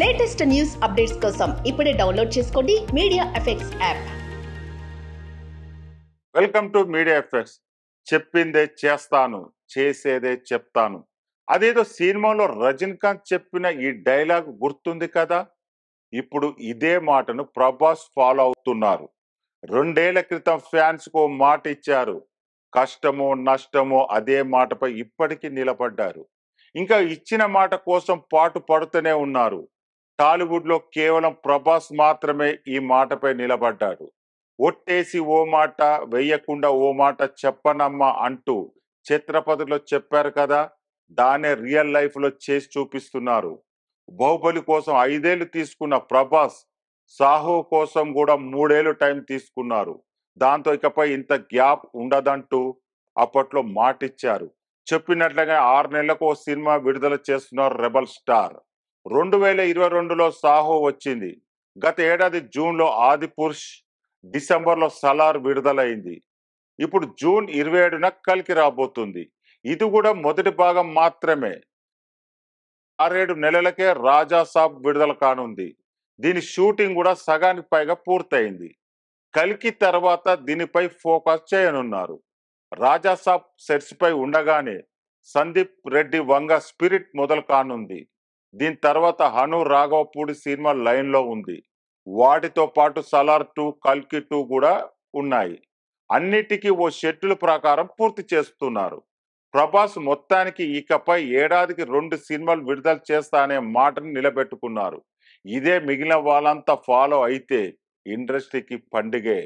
latest news updates కోసం ఇప్పుడే download చేసుకోండి media effects app welcome to media effects చెప్పిందే చేస్తాను చేసేదే చెప్తాను అదేదో సినిమాలో రజనీకాంత్ చెప్పిన ఈ డైలాగ్ గుర్తుంది కదా ఇప్పుడు ఇదే మాటను ప్రభాస్ ఫాలో అవుతున్నారు రెండేళ్ల క్రితం ఫ్యాన్స్కు మాట ఇచ్చారు కష్టమో నష్టమో అదే మాటపై ఇప్పటికీ నిలబడ్డారు ఇంకా ఇచ్చిన మాట కోసం పాటు పడుతూనే ఉన్నారు టాలీవుడ్లో కేవలం ప్రభాస్ మాత్రమే ఈ మాటపై నిలబడ్డాడు ఒట్టేసి ఓ మాట వేయకుండా ఓ మాట చెప్పనమ్మా అంటూ చిత్రపతిలో చెప్పారు కదా దానే రియల్ లైఫ్లో చేసి చూపిస్తున్నారు బాహుబలి కోసం ఐదేళ్లు తీసుకున్న ప్రభాస్ సాహో కోసం కూడా మూడేళ్లు టైం తీసుకున్నారు దాంతో ఇకపై ఇంత గ్యాప్ ఉండదంటూ అప్పట్లో మాటిచ్చారు చెప్పినట్లుగా ఆరు నెలలకు ఓ సినిమా విడుదల చేస్తున్నారు రెబల్ స్టార్ రెండు వేల ఇరవై రెండులో సాహో వచ్చింది గత ఏడాది జూన్లో ఆది పురుష్ డిసెంబర్లో సలార్ విడుదలైంది ఇప్పుడు జూన్ ఇరవై ఏడున కలికి రాబోతుంది ఇది కూడా మొదటి భాగం మాత్రమే ఆరేడు నెలలకే రాజా సాబ్ విడుదల కానుంది దీని షూటింగ్ కూడా సగానికి పైగా పూర్తయింది కలికి తర్వాత దీనిపై ఫోకస్ చేయనున్నారు రాజా సాబ్ సెట్స్పై ఉండగానే సందీప్ రెడ్డి వంగ స్పిరిట్ మొదలు కానుంది దీని తర్వాత హను రాఘవపూడి సినిమా లైన్లో ఉంది వాటితో పాటు సలార్ టూ కల్కి టూ కూడా ఉన్నాయి అన్నిటికీ ఓ షెడ్యూల్ ప్రకారం పూర్తి చేస్తున్నారు ప్రభాస్ మొత్తానికి ఇకపై ఏడాదికి రెండు సినిమాలు విడుదల చేస్తా అనే మాటను నిలబెట్టుకున్నారు ఇదే మిగిలిన వాళ్ళంతా ఫాలో అయితే ఇండస్ట్రీకి పండుగే